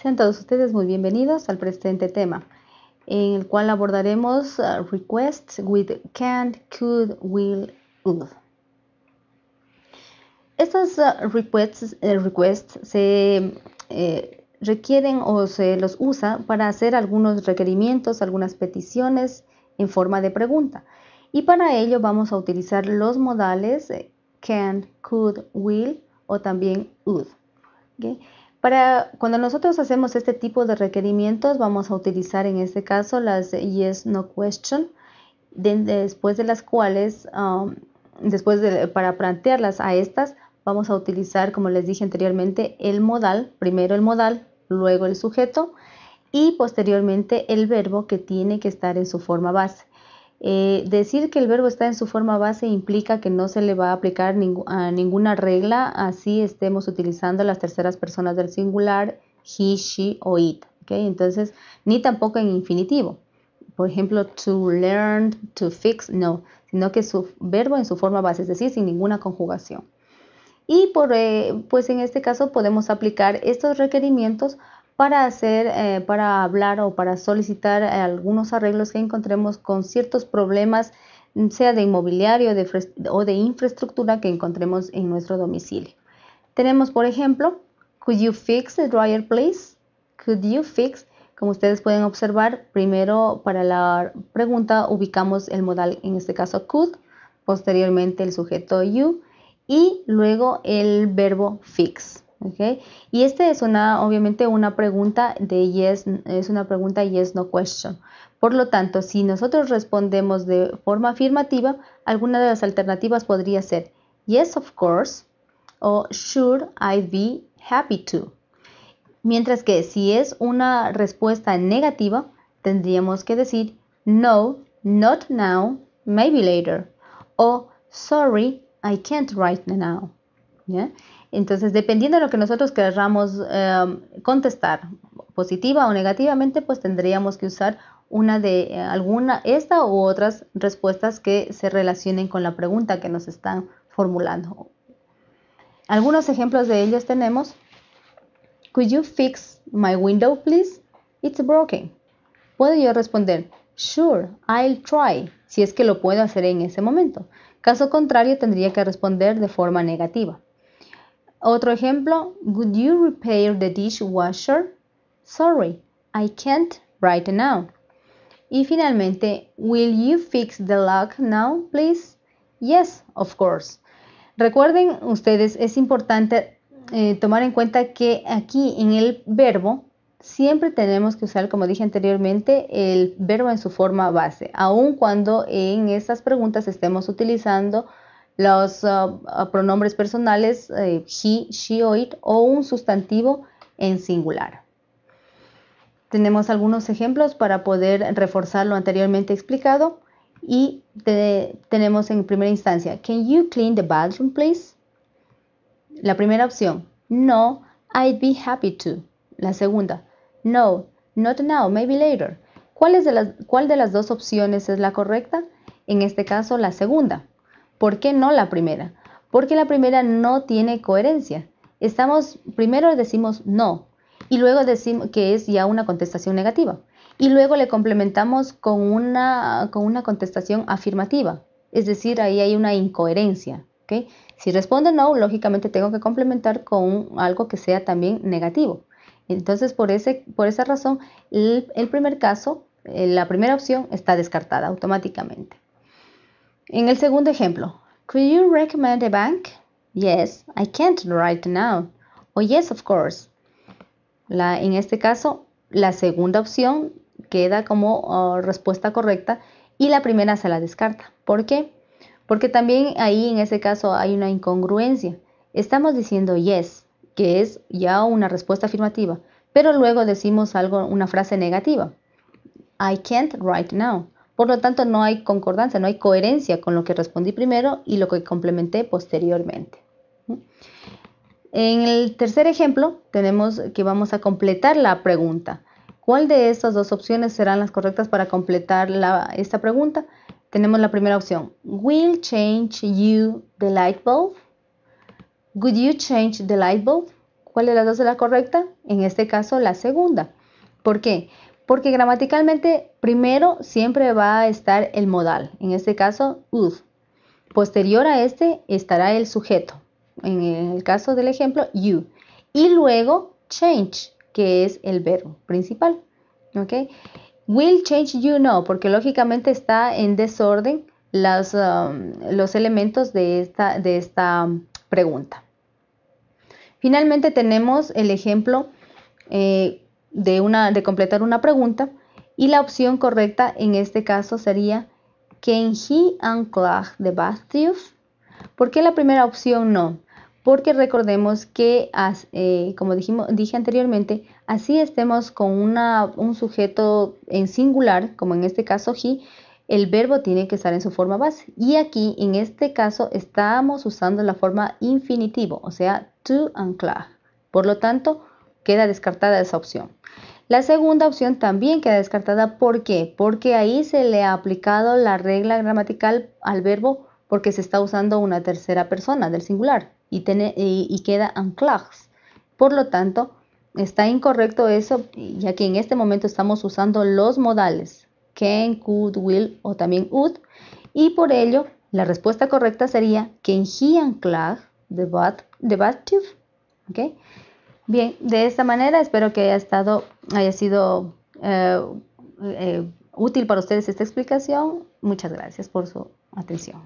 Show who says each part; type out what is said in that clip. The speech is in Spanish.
Speaker 1: Sean todos ustedes muy bienvenidos al presente tema, en el cual abordaremos uh, requests with can, could, will, would. Estas uh, eh, requests, se eh, requieren o se los usa para hacer algunos requerimientos, algunas peticiones en forma de pregunta. Y para ello vamos a utilizar los modales eh, can, could, will o también would. Para cuando nosotros hacemos este tipo de requerimientos, vamos a utilizar en este caso las yes no question, después de las cuales, um, después de, para plantearlas a estas, vamos a utilizar, como les dije anteriormente, el modal, primero el modal, luego el sujeto y posteriormente el verbo que tiene que estar en su forma base. Eh, decir que el verbo está en su forma base implica que no se le va a aplicar a ninguna regla, así estemos utilizando las terceras personas del singular, he, she o it. Entonces, ni tampoco en infinitivo. Por ejemplo, to learn, to fix, no, sino que su verbo en su forma base, es decir, sin ninguna conjugación. Y eh, pues en este caso podemos aplicar estos requerimientos para hacer, eh, para hablar o para solicitar eh, algunos arreglos que encontremos con ciertos problemas, mm, sea de inmobiliario o de infraestructura que encontremos en nuestro domicilio. Tenemos, por ejemplo, Could you fix the dryer, please? Could you fix? Como ustedes pueden observar, primero para la pregunta ubicamos el modal, en este caso could, posteriormente el sujeto you y luego el verbo fix. Y esta es una, obviamente, una pregunta de yes, es una pregunta yes no question. Por lo tanto, si nosotros respondemos de forma afirmativa, alguna de las alternativas podría ser yes of course o should I be happy to. Mientras que si es una respuesta negativa, tendríamos que decir no, not now, maybe later o sorry, I can't write now. Entonces, dependiendo de lo que nosotros querramos em, contestar, positiva o negativamente, pues tendríamos que usar una de eh, alguna, esta u otras respuestas que se relacionen con la pregunta que nos están formulando. Algunos ejemplos de ellos tenemos, Could you fix my window, please? It's broken. Puedo yo responder, Sure, I'll try, si es que lo puedo hacer en ese momento. Caso contrario, tendría que responder de forma negativa. Otro ejemplo, would you repair the dishwasher? Sorry, I can't right now. Y finalmente, will you fix the lock now, please? Yes, of course. Recuerden ustedes, es importante eh, tomar en cuenta que aquí en el verbo siempre tenemos que usar, como dije anteriormente, el verbo en su forma base, aun cuando en estas preguntas estemos utilizando los uh, uh, pronombres personales eh, he, she o it o un sustantivo en singular. Tenemos algunos ejemplos para poder reforzar lo anteriormente explicado y tenemos en primera instancia, can you clean the bathroom please? La primera opción, no, I'd be happy to. La segunda, no, not now, maybe later. ¿Cuál, ¿Cuál de las dos opciones es la correcta? En este caso, la segunda. ¿Por qué no la primera? Porque la primera no tiene coherencia. Estamos, primero decimos no y luego decimos que es ya una contestación negativa y luego le complementamos con una, con una contestación afirmativa. Es decir, ahí hay una incoherencia. ¿okay? Si responde no, lógicamente tengo que complementar con algo que sea también negativo. Entonces, por, ese, por esa razón, el primer caso, eh, la primera opción está descartada automáticamente. En el segundo ejemplo, could you recommend a bank? Yes, I can't right now. O oh, yes, of course. La, en este caso, la segunda opción queda como oh, respuesta correcta y la primera se la descarta. ¿Por qué? Porque también ahí en ese caso hay una incongruencia. Estamos diciendo yes, que es ya una respuesta afirmativa, pero luego decimos algo, una frase negativa. I can't right now. Por lo tanto, no hay concordancia, no hay coherencia con lo que respondí primero y lo que complementé posteriormente. En el tercer ejemplo, tenemos que vamos a completar la pregunta. ¿Cuál de estas dos opciones serán las correctas para completar esta pregunta? Tenemos la primera opción. Will change you the light bulb? Would you change the light bulb? ¿Cuál de las dos es la correcta? En este caso, la segunda. ¿Por qué? Porque gramaticalmente primero siempre va a estar el modal, en este caso "would". Posterior a este estará el sujeto, en el caso del ejemplo you. Y luego change, que es el verbo principal. ¿ok? Will change you no, porque lógicamente está en desorden las, um, los elementos de esta, de esta um, pregunta. Finalmente tenemos el ejemplo eh, de, una, de completar una pregunta y la opción correcta en este caso sería Can he unclog the de ¿Por qué la primera opción no? Porque recordemos que, eh, como dijimos, dije anteriormente, así estemos con un sujeto en singular, como en este caso he, el verbo tiene que estar en su forma base. Y aquí, en este caso, estamos usando la forma infinitivo, o sea, to unclog. Por lo tanto, queda descartada esa opción. La segunda opción también queda descartada. ¿Por qué? Porque ahí se le ha aplicado la regla gramatical al verbo porque se está usando una tercera persona del singular y, queda anclags. Por lo tanto, está incorrecto eso, ya que en este momento estamos usando los modales can, could, will o también would. Y por ello, la respuesta correcta sería can he anclag the, bat, the ok ¿okay? Bien, de esta manera espero que haya, estado, haya sido eh, eh, útil para ustedes esta explicación. Muchas gracias por su atención.